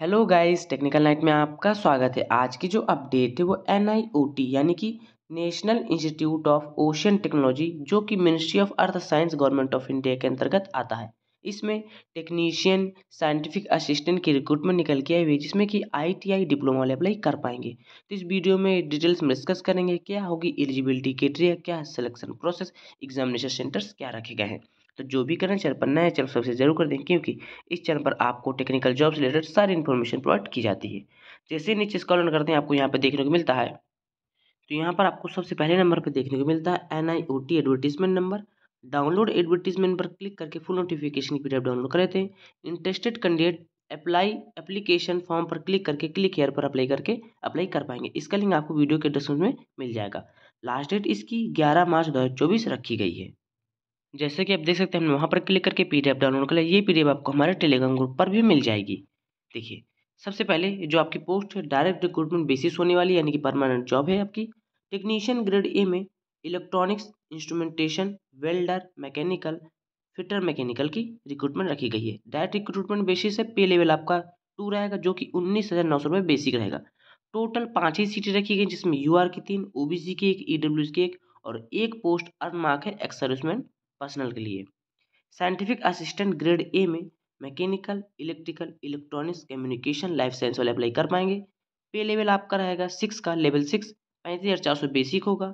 hello guys technical night में आपका स्वागत है आज की जो अपडेट है वो एन यानी कि national institute of ocean technology जो कि ministry of earth science government of India के अंतर्गत आता है इसमें टेक्नीशियन साइंटिफिक असिस्टेंट की रिक्रूटमेंट निकल के आई हुई है जिसमें कि आईटीआई डिप्लोमा वाले अप्लाई कर पाएंगे तो इस वीडियो में डिटेल्स में डिस्कस करेंगे क्या होगी एलिजिबिलिटी क्रिटेरिया क्या सिलेक्शन प्रोसेस एग्जामिनेशन सेंटर्स क्या रखे गए हैं तो जो भी करना चैनल पर नए चैनल सबसे जरूर कर दें क्योंकि इस चैनल पर आपको टेक्निकल जॉब से रिलेटेड सारी इन्फॉर्मेशन प्रोवाइड की जाती है जैसे नीचे स्कॉल करते हैं आपको यहाँ पर देखने को मिलता है तो यहाँ पर आपको सबसे पहले नंबर पर देखने को मिलता है N I O T advertisement number download advertisement पर क्लिक करके फुल नोटिफिकेशन की पीडीएफ डाउनलोड कर लेते हैं interested candidate apply application form पर क्लिक करके क्लिक हेयर पर अप्लाई करके अप्लाई कर पाएंगे इसका लिंक आपको वीडियो के डिस्क्रिप्शन में मिल जाएगा लास्ट डेट इसकी 11 मार्च 2024 रखी गई है जैसे कि आप देख सकते हैं हमने वहाँ पर क्लिक करके पी डाउनलोड कर लिया ये पी आपको हमारे टेलीग्राम ग्रुप पर भी मिल जाएगी देखिए सबसे पहले जो आपकी पोस्ट है डायरेक्ट रिक्रूटमेंट बेसिस होने वाली यानी कि परमानेंट जॉब है आपकी टेक्नीशियन ग्रेड ए में electronics instrumentation welder mechanical fitter mechanical की रिक्रूटमेंट रखी गई है डायरेक्ट रिक्रूटमेंट बेसिस है पे लेवल आपका टू रहेगा जो कि उन्नीस हज़ार नौ सौ रुपये बेसिक रहेगा टोटल पाँच ही सीटें रखी गई जिसमें यू की तीन ओ की एक ई e की एक और एक पोस्ट अर्न मार्क है एक्स सर्विसमैन पर्सनल के लिए साइंटिफिक असिस्टेंट ग्रेड ए में mechanical electrical electronics communication life science वाले अप्लाई कर पाएंगे पे लेवल आपका रहेगा सिक्स का लेवल सिक्स पैंतीस हज़ार चार सौ बेसिक होगा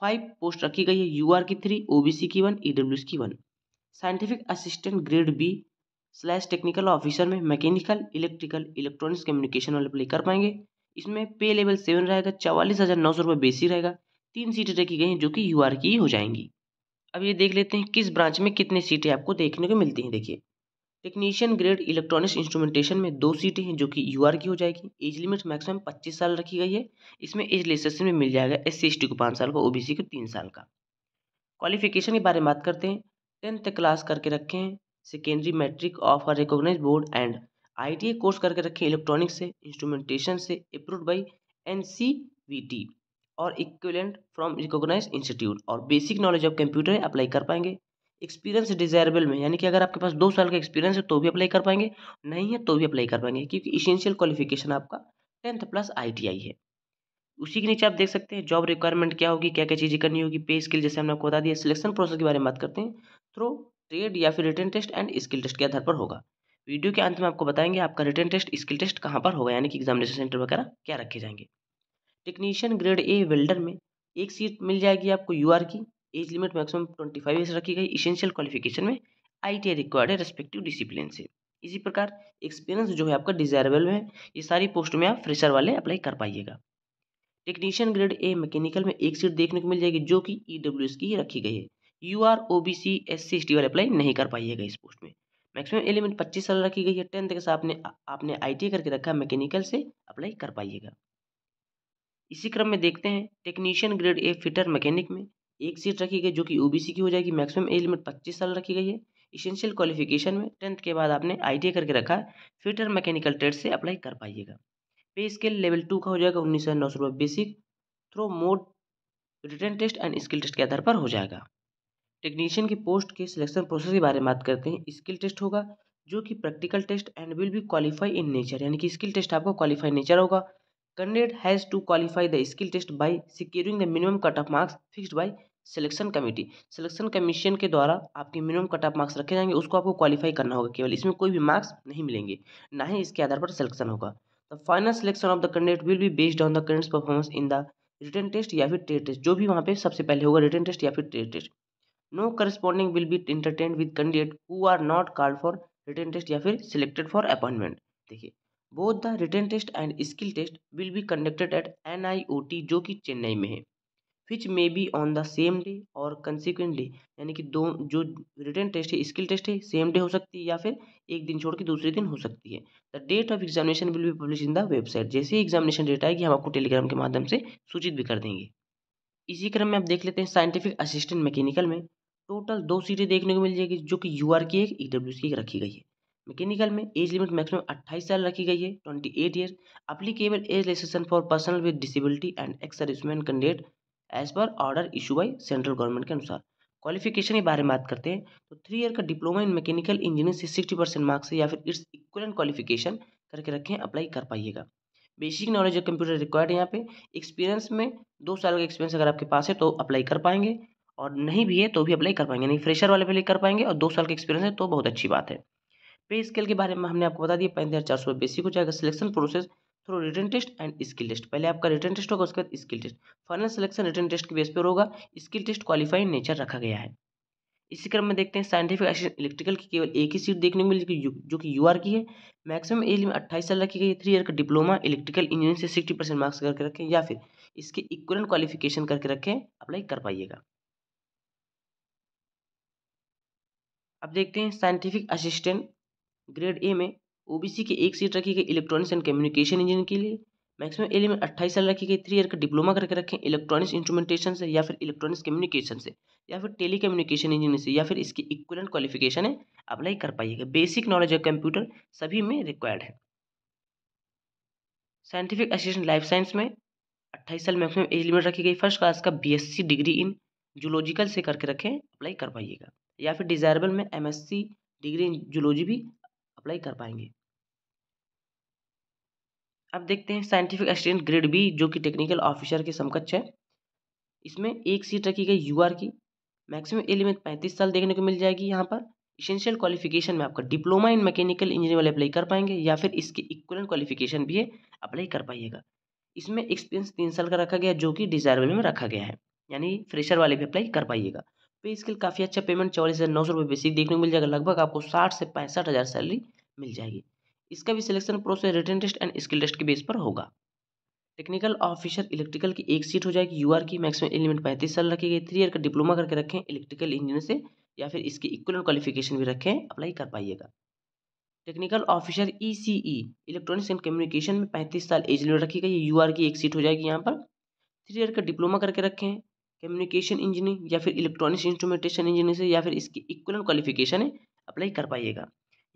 फाइव पोस्ट रखी गई है यू आर की थ्री ओ बी सी की वन ई e की one scientific assistant grade B slash technical officer में मैकेनिकल इलेक्ट्रिकल इलेक्ट्रॉनिक्स कम्युनिकेशन वाले अप्लाई कर पाएंगे इसमें पे लेवल सेवन रहेगा चवालीस हज़ार नौ सौ रुपये बेसिक रहेगा तीन सीटें रखी गई हैं जो कि यू आर की ही हो जाएंगी अब ये देख लेते हैं किस ब्रांच में कितनी सीटें आपको देखने को मिलती हैं देखिए टेक्नीशियन ग्रेड इलेक्ट्रॉनिक्स इंस्ट्रूमेंटेशन में दो सीटें हैं जो कि यू की हो जाएगी एज लिमिट मैक्सिमम 25 साल रखी गई है इसमें एज लिस्टेशन में मिल जाएगा एस सी को पाँच साल का ओ को तीन साल का क्वालिफिकेशन के बारे में बात करते हैं टेंथ क्लास करके रखे हैं secondary matric of or recognise board and I course करके रखें इलेक्ट्रॉनिक्स से इंस्ट्रूमेंटेशन से approve by N C V T और इक्विलेंट फ्रॉम रिकोगनाइज इंस्टीट्यूट और basic knowledge of computer apply कर पाएंगे एक्सपीरियंस डिजायरेबल में यानी कि अगर आपके पास दो साल का एक्सपीरियंस है तो भी अप्लाई कर पाएंगे नहीं है तो भी अप्लाई कर पाएंगे क्योंकि इसेंशियल क्वालिफिकेशन आपका टेंथ प्लस आई है उसी के नीचे आप देख सकते हैं जॉब रिक्वायरमेंट क्या होगी क्या क्या चीज़ें करनी होगी पे स्किल जैसे हमने आपको बता दिया सिलेक्शन प्रोसेस के बारे में बात करते हैं थ्रो ट्रेड या फिर written test and skill test के आधार पर होगा वीडियो के अंत में आपको बताएंगे आपका रिटर्न टेस्ट स्किल टेस्ट कहाँ पर होगा यानी कि एग्जामिनेशन सेंटर वगैरह क्या रखे जाएंगे टेक्नीशियन ग्रेड ए वेल्डर में एक सीट मिल जाएगी आपको यू की age limit maximum twenty five years रखी गई इसेंशियल क्वालिफिकेशन में आई टी आई रिक्वायर्ड है रेस्पेक्टिव डिसिप्लिन से इसी प्रकार एक्सपीरियंस जो है आपका डिजायरेबल है ये सारी पोस्ट में आप फ्रेशर वाले अप्लाई कर पाइएगा टेक्नीशियन ग्रेड ए मैकेनिकल में एक सीट देखने को मिल जाएगी जो कि ई डब्ल्यू एस की ही रखी गई है U R O B C S C S T वाले अप्लाई नहीं कर पाइएगा इस पोस्ट में मैक्सिमम एलिमेंट पच्चीस साल रखी गई है टेंथ के साथ आपने आपने आई टी करके रखा मैकेनिकल से अप्लाई कर पाइएगा इसी क्रम में देखते हैं technician grade A fitter mechanic में एक सीट रखी गई जो कि ओबीसी की हो जाएगी मैक्सिमम एज लिमिट पच्चीस साल रखी गई है इसेंशियल क्वालिफिकेशन में टेंथ के बाद आपने आई करके रखा फिटर मैकेनिकल ट्रेड से अप्लाई कर पाइएगा पे स्केल लेवल टू का हो जाएगा उन्नीस सौ नौ सौ रुपये basic through mode written test and skill test के आधार पर हो जाएगा टेक्नीशियन की पोस्ट के सिलेक्शन प्रोसेस के बारे में बात करते हैं स्किल टेस्ट होगा जो कि practical test and will be qualify in nature यानी कि स्किल टेस्ट आपका क्वालिफाई नेचर होगा candidate has to qualify the skill test by securing the minimum cut off marks fixed by selection committee selection commission के द्वारा आपके minimum cut off marks रखे जाएंगे उसको आपको क्वालिफाई करना होगा केवल इसमें कोई भी मार्क्स नहीं मिलेंगे ना ही इसके आधार पर सिलेक्शन होगा the final selection of the candidate will be based on the current performance in the written test या फिर टेट टेस्ट जो भी वहाँ पे सबसे पहले होगा रिटर्न टेस्ट या फिर टेट test no corresponding will be entertain with candidate who are not called for written test या फिर सिलेक्टेड फॉर अपॉइंटमेंट देखिए both the written test and skill test will be conducted at N I O T जो कि चेन्नई में है which may be on the same day और consequent day यानी कि दो जो रिटर्न टेस्ट है स्किल टेस्ट है सेम डे हो सकती है या फिर एक दिन छोड़ के दूसरे दिन हो सकती है the date of examination will be publish in the website जैसे ही एग्जामिनेशन डेट आएगी हम आपको टेलीग्राम के माध्यम से सूचित भी कर देंगे इसी क्रम में आप देख लेते हैं साइंटिफिक असिस्टेंट मैकेनिकल में टोटल दो सीटें देखने को मिल जाएगी जो कि यू आर की एक ई e डब्ल्यू एक रखी गई है मैकेनिकल में एज लिमिट मैक्सिमम 28 साल रखी गई है 28 eight year applicable age registration for person with disability and ex serviceman candidate age per order issue by central government के अनुसार क्वालिफिकेशन के बारे में बात करते हैं तो थ्री ईयर का डिप्लोमा इन मैकेनिकल इंजीनियरिंग से सिक्सटी परसेंट मार्क्स या फिर इट्स इक्वलेंट क्वालिफिकेशन करके रखें अप्लाई कर पाइएगा basic knowledge of computer required है यहाँ पे एक्सपीरियंस में दो साल का एक्सपीरियंस अगर आपके पास है तो अप्लाई कर पाएंगे और नहीं भी है तो भी अप्लाई कर पाएंगे नहीं फ्रेशर वाले पे कर पाएंगे और दो साल का एक्सपीरियंस है तो बहुत अच्छी बात है पे स्केल के बारे में हमने आपको बता दिया पैंतीस हज़ार चार सौ बेसिक हो जाएगा selection process through written test and skill test पहले आपका रिटर्न टेस्ट होगा उसके बाद skill test final selection written test के बेस पर होगा स्किल टेस्ट क्वालिफाइंग नेचर रखा गया है इसी क्रम में देखते हैं साइंटिफिक असिस्टेंट इलेक्ट्रिकल की केवल एक ही सीट देखने को मिली जो कि यूआर की है मैक्सिमम एज में अट्ठाईस साल रखी गई है थ्री ईयर का डिप्लोमा इलेक्ट्रिकल इंजीनियरिंग से सिक्सटी परसेंट मार्क्स करके रखें या फिर इसके इक्वलेंट क्वालिफिकेशन करके रखें अप्लाई कर पाइएगा अब देखते हैं साइंटिफिक असिस्टेंट ग्रेड ए में ओबीसी की एक सीट रखी गई इलेक्ट्रॉनिक्स एंड कम्युनिकेशन इंजीनियर के लिए मैक्सिमम एल में अट्ठाईस साल रखी गई थ्री ईयर का डिप्लोमा करके रखें इलेक्ट्रॉनिक्स इंस्ट्रूमेंटेशन से या फिर इलेक्ट्रॉनिक्स कम्युनिकेशन से या फिर टेली कम्युनिकेशन इंजीनियर से या फिर इसकी इक्वलेंट क्वालिफिकेशन है अप्लाई कर पाइएगा बेसिक नॉलेज ऑफ कंप्यूटर सभी में रिक्वायर्ड है साइंटिफिक असिस्टेंट लाइफ साइंस में अट्ठाईस साल मैक्सिमम एज लिमिट रखी गई फर्स्ट क्लास का बीएससी डिग्री इन जूलॉजिकल से करके रखें अप्लाई कर पाइएगा या फिर डिजायरेबल में एमएससी डिग्री इन जूलॉजी भी अप्लाई कर पाएंगे अब देखते हैं साइंटिफिक असिस्टेंट ग्रेड बी जो कि टेक्निकल ऑफिसर के समकक्ष है इसमें एक सीट रखी गई यू की मैक्सिमम एज लिमिट पैंतीस साल देखने को मिल जाएगी यहाँ पर इसेंशियल क्वालिफिकेशन में आपका डिप्लोमा इन मैकेनिकल इंजीनियर वाले अप्लाई कर पाएंगे या फिर इसके इक्वलन क्वालिफिकेशन भी है अप्लाई कर पाइएगा इसमें एक्सपीरियंस तीन साल का रखा गया जो कि डिजायरेबल में रखा गया है यानी फ्रेशर वाले भी अप्लाई कर पाइएगा पे स्किल काफ़ी अच्छा पेमेंट चौवालीस हज़ार नौ सौ रुपये बेसिक देखने को मिल जाएगा लगभग आपको साठ से पैंसठ हज़ार सैलरी मिल जाएगी इसका भी selection process written test and skill test के बेस पर होगा टेक्निकल ऑफिसर इलेक्ट्रिकल की एक सीट हो जाएगी यू की मैक्सिमम एलिमेंट पैंतीस साल रखी गई थ्री ईयर का डिप्लोमा करके रखें इलेक्ट्रिकल इंजीनियर से या फिर इसकी इक्वल क्वालिफिकेशन भी रखें अप्लाई कर पाइएगा technical officer E C E electronics and communication में पैंतीस साल एज लिमिट रखी गई है यू की एक सीट हो जाएगी यहाँ पर थ्री ईयर का डिप्लोमा करके रखें कम्युनिकेशन इंजीनियर या फिर इलेक्ट्रॉनिक्स इंस्ट्रूमेंटेशन इंजीनियर से या फिर इसकी इक्वल क्वालिफिकेशन है अप्लाई कर पाइएगा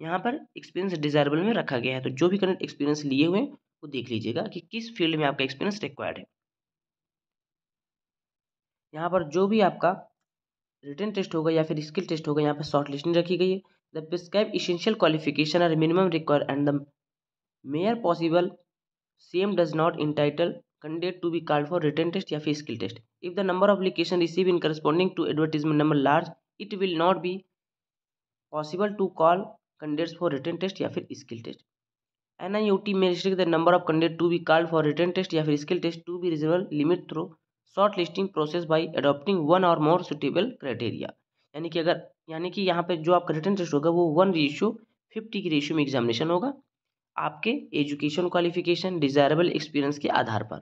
यहाँ पर एक्सपीरियंस डिजायरेबल में रखा गया है तो जो भी करंट एक्सपीरियंस लिए हुए वो देख लीजिएगा कि किस फील्ड में आपका एक्सपीरियंस रिक्वायर्ड है यहाँ पर जो भी आपका रिटर्न टेस्ट होगा या फिर स्किल टेस्ट होगा यहाँ पर शॉर्ट नहीं रखी गई है the prescribe essential qualification are minimum require and the mere possible same does not entitle candidate to be called for written test या फिर skill test if the number of application receive in corresponding to advertisement number large it will not be possible to call candidates for written test या फिर skill test N I U T मेरी the number of candidate to be called for written test या फिर skill test to be रिजर्वल limit through short listing process by adopting one or more suitable criteria यानी कि अगर यानी कि यहाँ पर जो आपका रिटर्न टेस्ट होगा वो वन रेशियो फिफ्टी के रेशियो में एग्जामिनेशन होगा आपके एजुकेशन क्वालिफिकेशन डिज़ायरेबल एक्सपीरियंस के आधार पर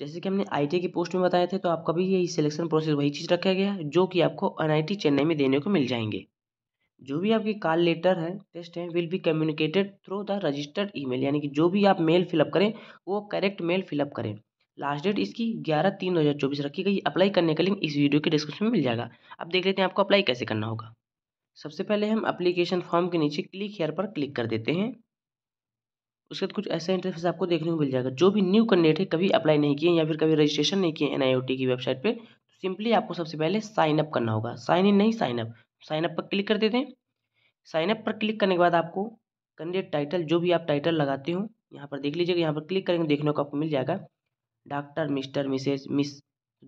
जैसे कि हमने आई की पोस्ट में बताए थे तो आपका भी यही सिलेक्शन प्रोसेस वही चीज़ रखा गया जो कि आपको एन चेन्नई में देने को मिल जाएंगे जो भी आपकी कॉल लेटर है टेस्ट है will be communicated through the registered email यानी कि जो भी आप मेल फिलअप करें वो करेक्ट मेल फिलअप करें लास्ट डेट इसकी ग्यारह तीन दो हज़ार चौबीस रखी गई अप्लाई करने का लिंक इस वीडियो के डिस्क्रिप्शन में मिल जाएगा अब देख लेते हैं आपको अप्लाई कैसे करना होगा सबसे पहले हम अप्लीकेशन फॉर्म के नीचे क्लिक हेयर पर क्लिक कर देते हैं उसके बाद कुछ ऐसा इंटरफेस आपको देखने को मिल जाएगा जो भी न्यू कैंडिडेट है कभी अप्लाई नहीं किए या फिर कभी रजिस्ट्रेशन नहीं किए एन की वेबसाइट पर तो सिंपली आपको सबसे पहले साइन अप करना होगा साइन इन नहीं साइन अप साइन अप पर क्लिक कर देते हैं साइनअप पर क्लिक करने के बाद आपको कैंडिडेट टाइटल जो भी आप टाइटल लगाते हो यहाँ पर देख लीजिएगा यहाँ पर क्लिक करेंगे देखने को आपको मिल जाएगा डॉक्टर मिस्टर मिसेज मिस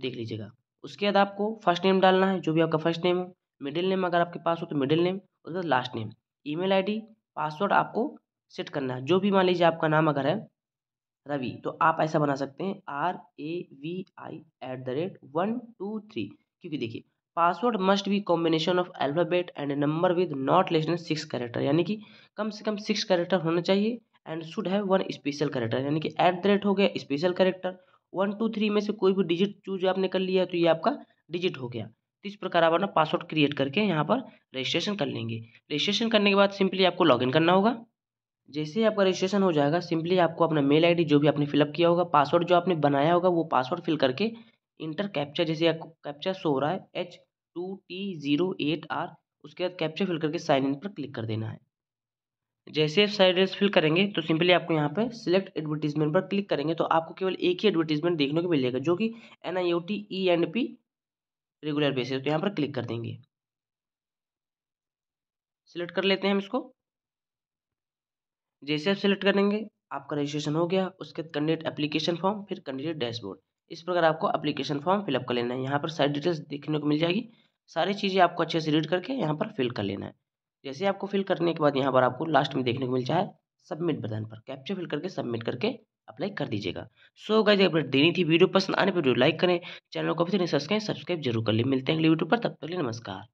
देख लीजिएगा उसके बाद आपको फर्स्ट नेम डालना है जो भी आपका फर्स्ट नेम हो मिडिल नेम अगर आपके पास हो तो मिडिल नेम उसके बाद last name email ID password आपको सेट करना है जो भी मान लीजिए आपका नाम अगर है रवि तो आप ऐसा बना सकते हैं R A V I at the rate one two three क्योंकि देखिए password must be combination of alphabet and number with not less than six character यानी कि कम से कम सिक्स कैरेक्टर होना चाहिए and should have one special character यानी कि एट द रेट हो गया special character one two three में से कोई भी डिजिट चूज आपने कर लिया तो ये आपका डिजिट हो गया तो इस प्रकार आप अपना पासवर्ड क्रिएट करके यहाँ पर रजिस्ट्रेशन कर लेंगे रजिस्ट्रेशन करने के बाद सिंपली आपको लॉगिन करना होगा जैसे ही आपका रजिस्ट्रेशन हो जाएगा सिंपली आपको अपना मेल आईडी जो भी आपने फिलअप किया होगा पासवर्ड जो आपने बनाया होगा वो पासवर्ड फिल करके इंटर कैप्चा जैसे आपको कैप्चा सो रहा है H two T zero eight R उसके बाद कैप्चा फिल करके साइन इन पर क्लिक कर देना है जैसे आप साइड एड्रेस फिल करेंगे तो सिंपली आपको यहाँ पर सिलेक्ट एडवर्टीजमेंट पर क्लिक करेंगे तो आपको केवल एक ही एडवर्टीजमेंट देखने को मिलेगा जो कि N I O T E and P regular basis तो यहाँ पर क्लिक कर देंगे सिलेक्ट कर लेते हैं हम इसको जैसे आप सिलेक्ट करेंगे आपका रजिस्ट्रेशन हो गया उसके बाद कैंडिडेट एप्लीकेशन फॉर्म फिर कैंडिडेट डैशबोर्ड इस प्रकार आपको एप्लीकेशन फॉर्म फिलअप कर लेना है यहाँ पर सारी डिटेल्स देखने को मिल जाएगी सारी चीज़ें आपको अच्छे से रीड करके यहाँ पर फिल कर लेना है जैसे आपको फिल करने के बाद यहाँ पर आपको लास्ट में देखने को मिल जाए सबमिट बटन पर कैप्चर फिल करके सबमिट करके अप्लाई कर दीजिएगा सो गाइज अपडेट देनी थी वीडियो पसंद आने पर वीडियो लाइक करें चैनल को अभी तक सब्सक्राइब सब्सक्राइब जरूर कर ले मिलते हैं अगले वीडियो पर तब तक तो नमस्कार